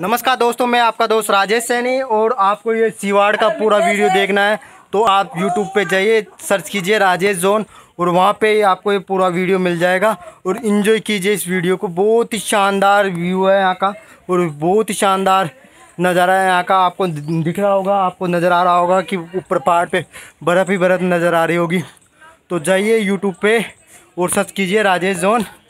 नमस्कार दोस्तों मैं आपका दोस्त राजेश सैनी और आपको ये सीवाड़ का पूरा वीडियो देखना है तो आप यूट्यूब पे जाइए सर्च कीजिए राजेश जोन और वहाँ पे आपको ये पूरा वीडियो मिल जाएगा और इन्जॉय कीजिए इस वीडियो को बहुत ही शानदार व्यू है यहाँ का और बहुत ही शानदार नज़ारा है यहाँ का आपको दिख रहा होगा आपको नज़र आ रहा होगा कि ऊपर पहाड़ पर बर्फ़ ही बर्फ़ नज़र आ रही होगी तो जाइए यूट्यूब पर और सर्च कीजिए राजेश जोन